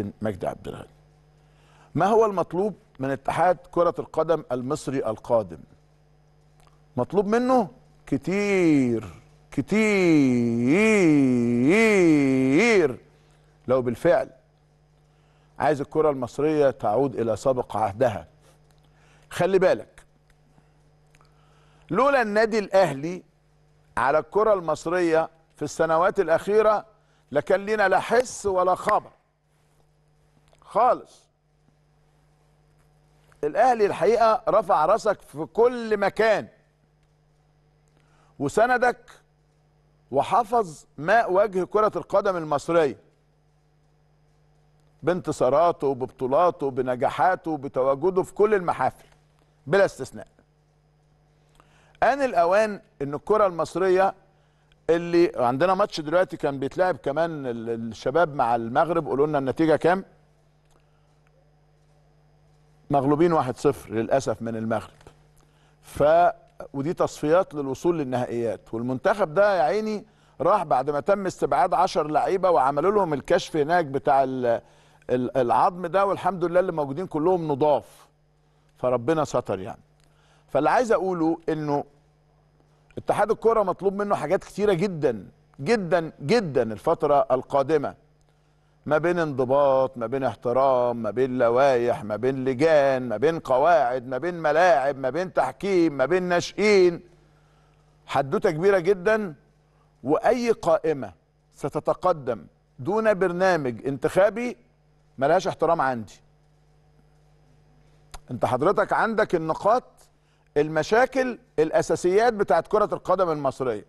الكابتن مجدي عبد الغني ما هو المطلوب من اتحاد كرة القدم المصري القادم مطلوب منه كتير كتير لو بالفعل عايز الكرة المصرية تعود إلى سابق عهدها خلي بالك لولا النادي الأهلي على الكرة المصرية في السنوات الأخيرة لكان لنا لا حس ولا خبر خالص الاهلي الحقيقه رفع راسك في كل مكان وسندك وحفظ ماء وجه كره القدم المصريه بانتصاراته ببطولاته بنجاحاته بتواجده في كل المحافل بلا استثناء آن الأوان إن الكرة المصرية اللي عندنا ماتش دلوقتي كان بيتلعب كمان الشباب مع المغرب قولوا لنا النتيجة كام؟ مغلوبين 1-0 للاسف من المغرب ف ودي تصفيات للوصول للنهائيات والمنتخب ده يا عيني راح بعد ما تم استبعاد 10 لعيبه وعملوا لهم الكشف هناك بتاع العظم ده والحمد لله اللي موجودين كلهم نضاف فربنا ستر يعني فاللي عايز اقوله انه اتحاد الكره مطلوب منه حاجات كتيره جدا جدا جدا الفتره القادمه ما بين انضباط ما بين احترام ما بين لوايح ما بين لجان ما بين قواعد ما بين ملاعب ما بين تحكيم ما بين ناشئين حدوته كبيره جدا واي قائمه ستتقدم دون برنامج انتخابي ملهاش احترام عندي انت حضرتك عندك النقاط المشاكل الاساسيات بتاعت كره القدم المصريه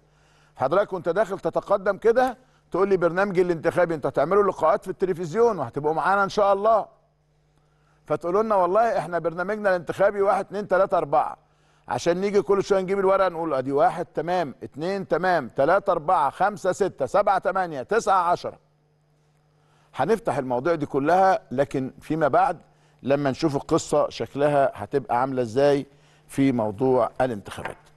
حضرتك وانت داخل تتقدم كده تقول لي برنامج الانتخابي انت هتعملوا لقاءات في التلفزيون وهتبقوا معانا ان شاء الله فتقولوا لنا والله احنا برنامجنا الانتخابي واحد 2 3 اربعه عشان نيجي كل شويه نجيب الورقه نقول ادي واحد تمام اتنين تمام تلاته اربعه خمسه سته سبعه تمانيه تسعه عشره. هنفتح الموضوع دي كلها لكن فيما بعد لما نشوف القصه شكلها هتبقى عامله ازاي في موضوع الانتخابات.